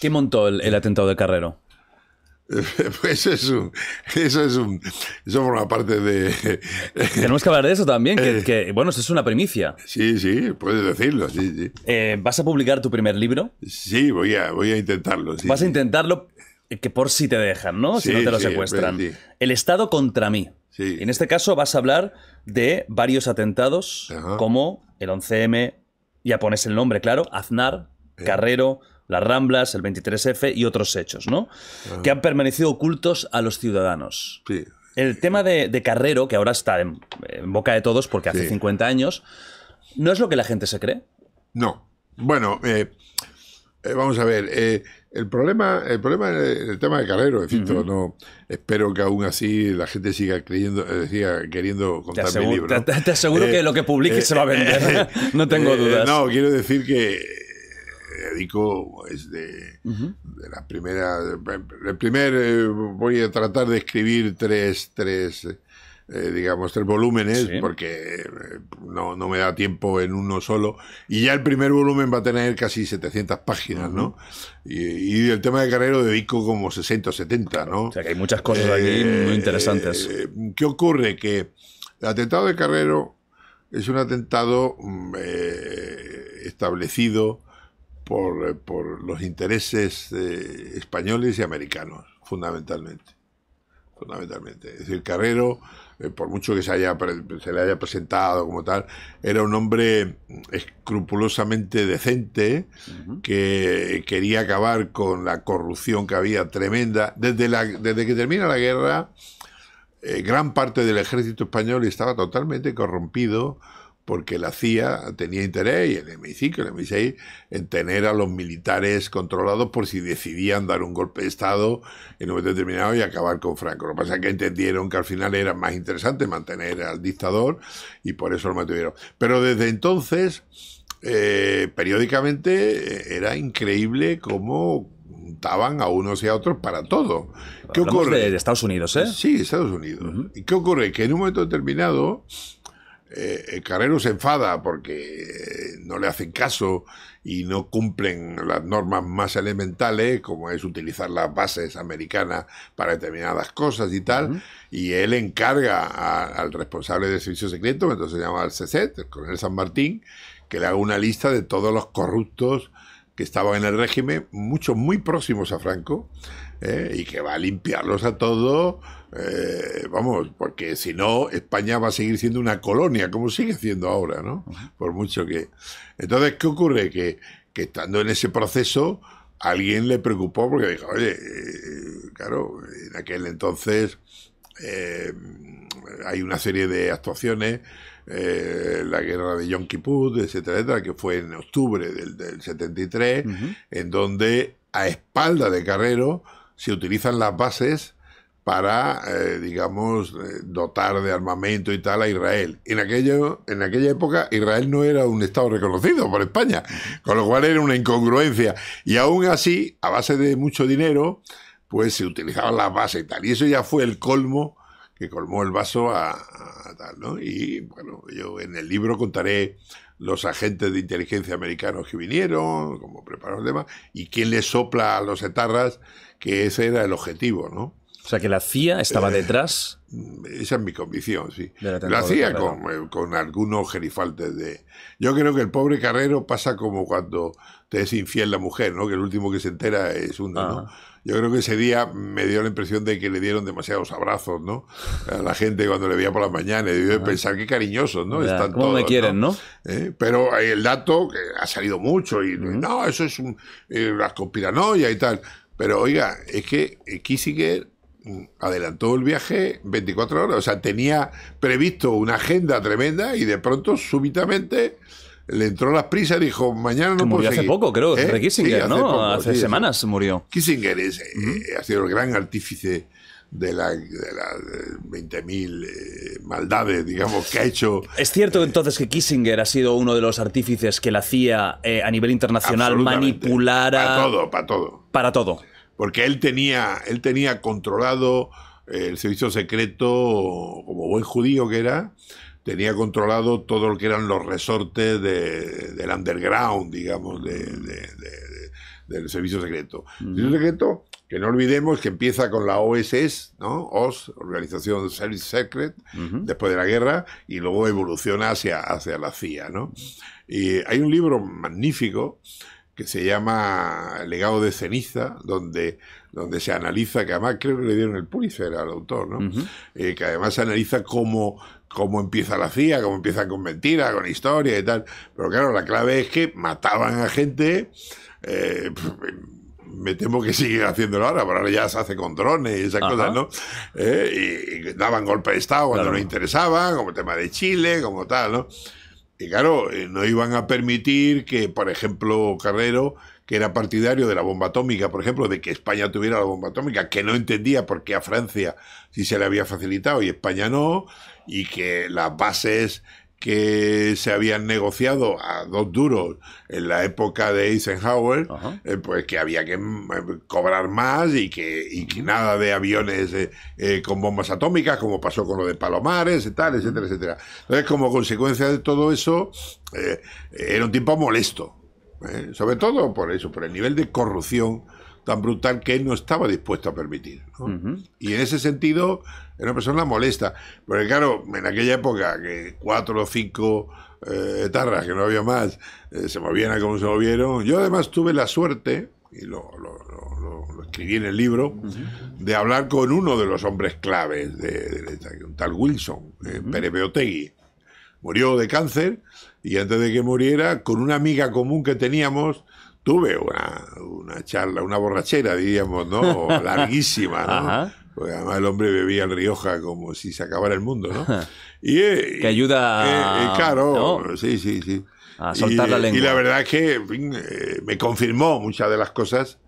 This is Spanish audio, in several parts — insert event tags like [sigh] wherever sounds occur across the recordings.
¿Qué montó el, atentado de Carrero? [laughs] Pues eso, eso es un. parte de. [laughs] Tenemos que hablar de eso también, que, bueno, eso es una primicia. Sí, sí, puedes decirlo, sí, sí. Eh, ¿Vas a publicar tu primer libro? Sí, voy a, voy a intentarlo. Vas a intentarlo, eh, que por si te dejan, ¿no? si no te lo secuestran. Pues el Estado contra mí. En este caso vas a hablar de varios atentados, como el 11M, ya pones el nombre, claro, Aznar, eh. Carrero, las Ramblas, el 23F y otros hechos, ¿no? Que han permanecido ocultos a los ciudadanos. El tema de, Carrero, que ahora está en, boca de todos porque hace 50 años, ¿no es lo que la gente se cree? No. Bueno, eh, eh, vamos a ver. el problema, el problema el tema de Carrero, es no espero que aún así la gente siga creyendo, queriendo contar mi libro. Te, aseguro que lo que publique se va a vender, [laughs] no tengo dudas. no, quiero decir que dedico es de, las la primera. El primer eh, voy a tratar de escribir tres, tres eh, digamos, tres volúmenes, porque eh, no, me da tiempo en uno solo. Y ya el primer volumen va a tener casi 700 páginas, ¿no? Y, el tema de Carrero dedico como 60 o 70, ¿no? O sea que hay muchas cosas aquí muy interesantes. ¿Qué ocurre? Que el atentado de Carrero es un atentado mm, establecido eh, por, los intereses eh, españoles y americanos, fundamentalmente. Fundamentalmente. Es decir, Carrero, eh, por mucho que se, haya, se le haya presentado como tal, era un hombre escrupulosamente decente que quería acabar con la corrupción que había tremenda. Desde, que termina la guerra, gran parte del ejército español estaba totalmente corrompido porque la CIA tenía interés, y el MI5, el MI6, en tener a los militares controlados por si decidían dar un golpe de Estado en un momento determinado y acabar con Franco. Lo que pasa es que entendieron que al final era más interesante mantener al dictador y por eso lo mantuvieron. Pero desde entonces, eh, periódicamente, eh, era increíble cómo juntaban a unos y a otros para todo. ¿Qué ocurre? De, Estados Unidos, ¿eh? Sí, Estados Unidos. ¿Y qué ocurre? Que en un momento determinado eh, eh, Carrero se enfada porque eh, no le hacen caso y no cumplen las normas más elementales, como es utilizar las bases americanas para determinadas cosas y tal, y él encarga al responsable de servicio secreto, entonces se llama al CECET, el coronel San Martín, que le haga una lista de todos los corruptos que estaban en el régimen, muchos muy próximos a Franco, ¿eh? y que va a limpiarlos a todos, eh, vamos, porque si no, España va a seguir siendo una colonia, como sigue siendo ahora, ¿no? Por mucho que... Entonces, ¿qué ocurre? Que, estando en ese proceso, alguien le preocupó porque dijo, oye, eh, claro, en aquel entonces hay una serie de actuaciones, la guerra de Yom Kippur, etcétera, que fue en octubre del, 73, en donde a espalda de Carrero se utilizan las bases para, eh, digamos, eh, dotar de armamento y tal a Israel. En, aquello, en aquella época Israel no era un Estado reconocido por España, con lo cual era una incongruencia. Y aún así, a base de mucho dinero, pues se utilizaban las bases y tal. Y eso ya fue el colmo que colmó el vaso a, tal, ¿no? Y bueno, yo en el libro contaré los agentes de inteligencia americanos que vinieron, cómo prepararon el tema, y quién le sopla a los etarras que ese era el objetivo, ¿no? O sea, que la CIA estaba eh, detrás. esa es mi convicción, sí. La CIA con, eh, con, algunos gerifaltes de... Yo creo que el pobre Carrero pasa como cuando te es infiel la mujer, ¿no? Que el último que se entera es uno, ¿no? Yo creo que ese día me dio la impresión de que le dieron demasiados abrazos, ¿no? A la gente cuando le veía por la mañana, debió pensar qué cariñosos, ¿no? Están me quieren, no? ¿Eh? Pero el dato que ha salido mucho y no, eso es un, eh, las conspiranoias y tal. Pero oiga, es que eh, Kissinger mm, adelantó el viaje 24 horas, o sea, tenía previsto una agenda tremenda y de pronto, súbitamente, le entró las prisas y dijo, mañana no puedo hace poco, creo, ¿Eh? Kissinger, ¿no? hace semanas murió. Kissinger es, eh, ha sido el gran artífice de las la 20.000 maldades, digamos, que ha hecho. ¿Es cierto entonces que Kissinger ha sido uno de los artífices que la CIA a nivel internacional manipulara. Para todo, para todo. Para todo porque él tenía, él tenía controlado eh, el servicio secreto, como buen judío que era, tenía controlado todo lo que eran los resortes del underground, digamos, del servicio secreto. El servicio secreto, que no olvidemos que empieza con la OSS, ¿no? OS, Organización Service Secret, después de la guerra, y luego evoluciona hacia, hacia la CIA, ¿no? Y hay un libro magnífico se llama Legado de ceniza, donde, donde se analiza, que además creo que le dieron el Pulitzer al autor, ¿no? Eh, que además se analiza cómo, cómo empieza la CIA, cómo empiezan con mentiras, con historias y tal. Pero claro, la clave es que mataban a gente. Eh, me temo que sigue haciéndolo ahora, pero ahora ya se hace con drones y esas cosas, ¿no? Eh, y, daban golpe de Estado cuando no interesaba, como tema de Chile, como tal, ¿no? Y claro, eh, no iban a permitir que, por ejemplo, Carrero, que era partidario de la bomba atómica, por ejemplo, de que España tuviera la bomba atómica, que no entendía por qué a Francia sí se le había facilitado y España no, y que las bases que se habían negociado a dos duros en la época de Eisenhower, eh, pues que había que eh, cobrar más y que, nada de aviones eh, con bombas atómicas, como pasó con lo de Palomares tal, etcétera, etcétera. Entonces, como consecuencia de todo eso, era un tiempo molesto, sobre todo por eso, por el nivel de corrupción tan brutal que él no estaba dispuesto a permitir. Y en ese sentido, era una persona molesta. Porque claro, en aquella época, que cuatro o cinco eh, etarras, que no había más, eh, se movían como se movieron. Yo además tuve la suerte, y lo, lo, escribí en el libro, de hablar con uno de los hombres claves, de, un tal Wilson, eh, Murió de cáncer y antes de que muriera, con una amiga común que teníamos, tuve una, charla, una borrachera, diríamos, ¿no? [laughs] Larguísima, ¿no? Porque además el hombre bebía el Rioja como si se acabara el mundo, ¿no? Y, eh, que ayuda. Eh, eh, claro, sí, sí, sí. A soltar y, la lengua. Y la verdad es que me confirmó muchas de las cosas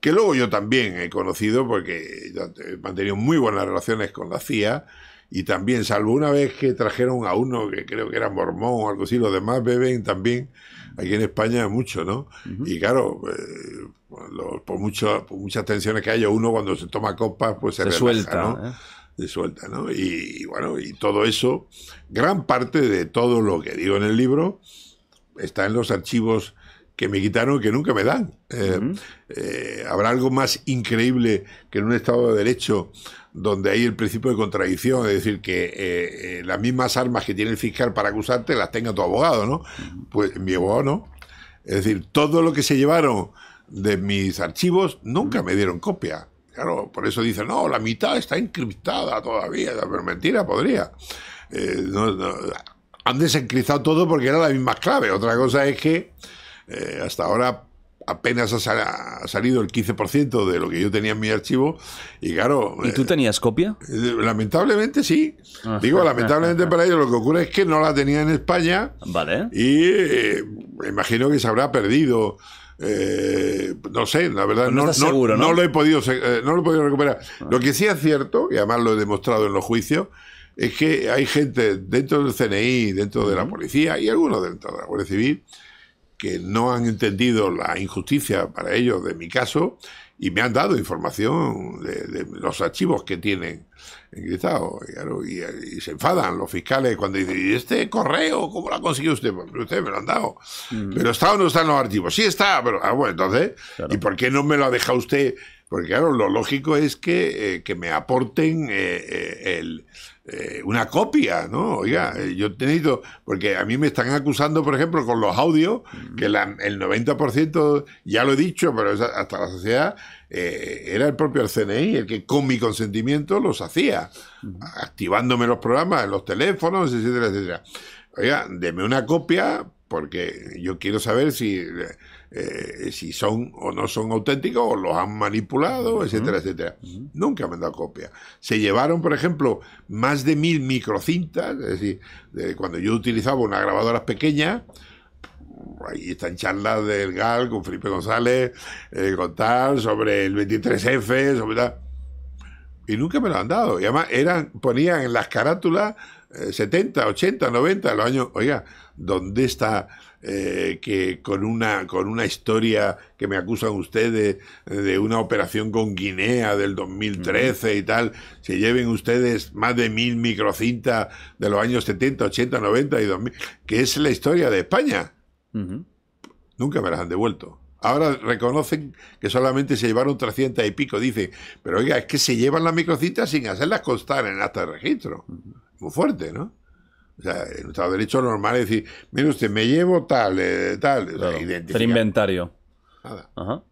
que luego yo también he conocido porque he mantenido muy buenas relaciones con la CIA y también, salvo una vez que trajeron a uno que creo que era mormón o algo así, los demás beben también, aquí en España mucho, ¿no? Y claro, eh, por, mucho, muchas tensiones que haya, uno cuando se toma copas, pues se, se suelta, ¿no? ¿eh? Se suelta, ¿no? Y, bueno, y todo eso, gran parte de todo lo que digo en el libro está en los archivos que me quitaron que nunca me dan. Eh, ¿Habrá algo más increíble que en un Estado de Derecho donde hay el principio de contradicción, es decir, que eh, eh, las mismas armas que tiene el fiscal para acusarte las tenga tu abogado, ¿no? Pues mi abogado no. Es decir, todo lo que se llevaron de mis archivos nunca me dieron copia. Claro, por eso dicen, no, la mitad está encriptada todavía, pero mentira, podría. Eh, no, Han desencriptado todo porque eran las mismas claves. Otra cosa es que hasta ahora apenas ha, salido el 15% de lo que yo tenía en mi archivo. Y claro. ¿Y tú eh, tenías copia? Eh, lamentablemente sí. Ah. Digo, lamentablemente para ellos lo que ocurre es que no la tenía en España. Vale. Y eh, me imagino que se habrá perdido. no sé, la verdad, pues no, no, lo he podido, no lo he podido recuperar. Ah. Lo que sí es cierto, y además lo he demostrado en los juicios, es que hay gente dentro del CNI, dentro de la policía y algunos dentro de la Guardia Civil que no han entendido la injusticia para ellos de mi caso y me han dado información de, los archivos que tienen encriptados. Y, y, se enfadan los fiscales cuando dicen, ¿y este correo cómo lo ha conseguido usted? Pues usted me lo han dado. Mm. Pero está o no están los archivos. Sí está, pero ah, bueno, entonces, ¿y por qué no me lo ha dejado usted porque claro, lo lógico es que, eh, que me aporten eh, eh, una copia, ¿no? Oiga, yo he tenido porque a mí me están acusando, por ejemplo, con los audios, que la, el 90%, ya lo he dicho, pero hasta la sociedad, era el propio CNI el que con mi consentimiento los hacía, activándome los programas en los teléfonos, etcétera, etcétera. Oiga, deme una copia porque yo quiero saber si eh, si son o no son auténticos o los han manipulado, etcétera, etcétera. Nunca me han dado copia. Se llevaron, por ejemplo, más de mil microcintas, es decir, cuando yo utilizaba una grabadora pequeña ahí están charlas del GAL con Felipe González, eh, con tal, sobre el 23F, sobre tal. Y nunca me lo han dado. Y además ponían en las carátulas 70, 80, 90, los años, oiga, ¿dónde está eh, que con una, con una historia que me acusan ustedes de una operación con Guinea del 2013 y tal, se lleven ustedes más de mil microcintas de los años 70, 80, 90 y 2000, que es la historia de España? Nunca me las han devuelto. Ahora reconocen que solamente se llevaron 300 y pico, dicen, pero oiga, es que se llevan las microcintas sin hacerlas constar en el acta de registro muy fuerte, ¿no? O sea, en de derecho normal es decir, mire usted, me llevo tal, eh, tal. o sea, inventario. Ajá.